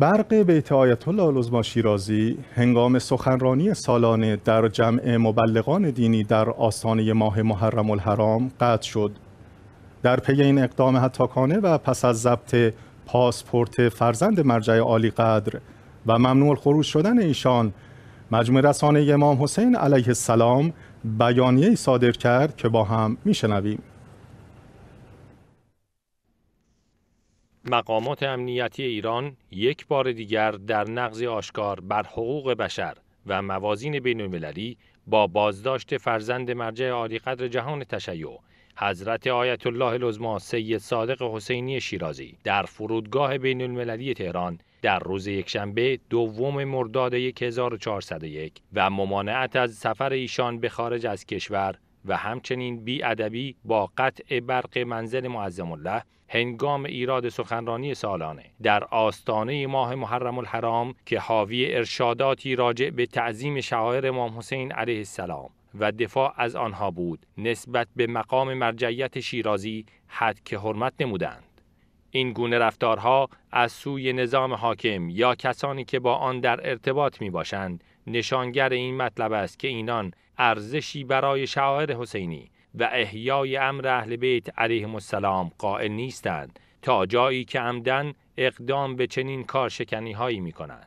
برق بیت آیت الله العظما شیرازی هنگام سخنرانی سالانه در جمع مبلغان دینی در آستانه ماه محرم الحرام قطع شد در پی این اقدام حتاکانه و پس از ضبط پاسپورت فرزند مرجع عالی قدر و ممنوع خروج شدن ایشان مجموع رسانه امام حسین علیه السلام بیانیه صادر کرد که با هم میشنویم مقامات امنیتی ایران یک بار دیگر در نقض آشکار بر حقوق بشر و موازین بین المللی با بازداشت فرزند مرجع عالیقدر جهان تشیع حضرت آیت الله لزما سید صادق حسینی شیرازی در فرودگاه بین المللی تهران در روز یکشنبه دوم مرداد 1401 و ممانعت از سفر ایشان به خارج از کشور و همچنین بیادبی با قطع برق منزل معظم الله هنگام ایراد سخنرانی سالانه در آستانه ماه محرم الحرام که حاوی ارشاداتی راجع به تعظیم شعائر امام حسین علیه السلام و دفاع از آنها بود نسبت به مقام مرجعیت شیرازی حد که حرمت نمودند این گونه رفتارها از سوی نظام حاکم یا کسانی که با آن در ارتباط می باشند نشانگر این مطلب است که اینان ارزشی برای شاعر حسینی و احیای امر اهل بیت علیهم السلام قائل نیستند تا جایی که عمدن اقدام به چنین کارشکنی هایی می کنند.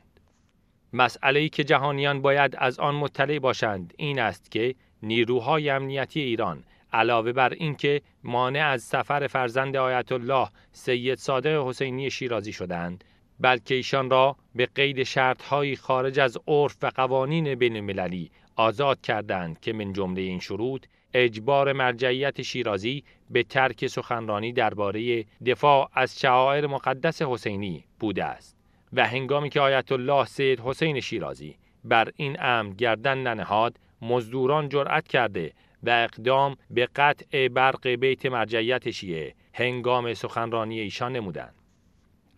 مسئله ای که جهانیان باید از آن مطلع باشند این است که نیروهای امنیتی ایران علاوه بر اینکه مانع از سفر فرزند آیت الله سید صادق حسینی شیرازی شدند بلکه ایشان را به قید شرطهایی خارج از عرف و قوانین بین المللی آزاد کردند که من جمله این شروط اجبار مرجعیت شیرازی به ترک سخنرانی درباره دفاع از شعائر مقدس حسینی بوده است و هنگامی که آیت الله سید حسین شیرازی بر این امر گردن ننهاد مزدوران جرأت کرده و اقدام به قطع برق بیت مرجعیت شیعه هنگام سخنرانی ایشان نمودند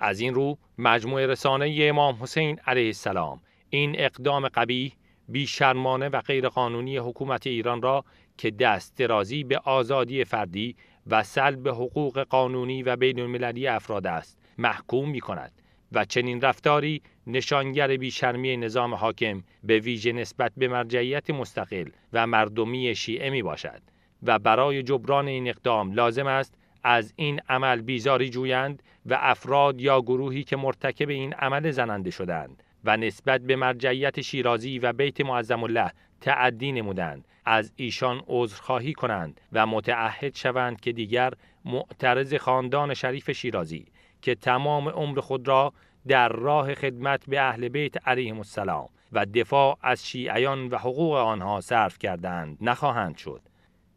از این رو مجموعه رسانه امام حسین علیه السلام این اقدام بی بیشرمانه و غیرقانونی حکومت ایران را که دست درازی به آزادی فردی و سلب حقوق قانونی و بین المللی افراد است محکوم می کند و چنین رفتاری نشانگر بیشرمی نظام حاکم به ویژه نسبت به مرجعیت مستقل و مردمی شیعه می باشد و برای جبران این اقدام لازم است از این عمل بیزاری جویند و افراد یا گروهی که مرتکب این عمل زننده شدند و نسبت به مرجعیت شیرازی و بیت معظم الله تعدی نمودند از ایشان عذرخواهی کنند و متعهد شوند که دیگر معترض خاندان شریف شیرازی که تمام عمر خود را در راه خدمت به اهل بیت علیهم السلام و دفاع از شیعیان و حقوق آنها صرف کردند نخواهند شد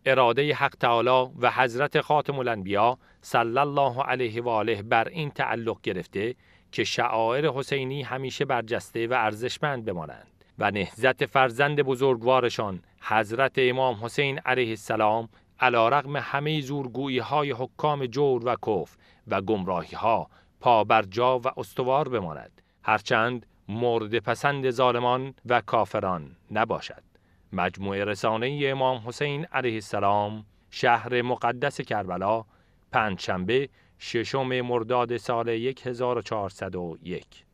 اراده حق تعالی و حضرت خاتم الانبیا صلی الله علیه و آله بر این تعلق گرفته که شعائر حسینی همیشه برجسته و ارزشمند بمانند و نهزت فرزند بزرگوارشان حضرت امام حسین علیه السلام علا رقم همه زورگویی های حکام جور و کف و گمراهی ها پا بر جا و استوار بماند هرچند مورد پسند ظالمان و کافران نباشد مجموعه رسانه امام حسین علیه السلام شهر مقدس کربلا پنجشنبه ششم مرداد سال 1401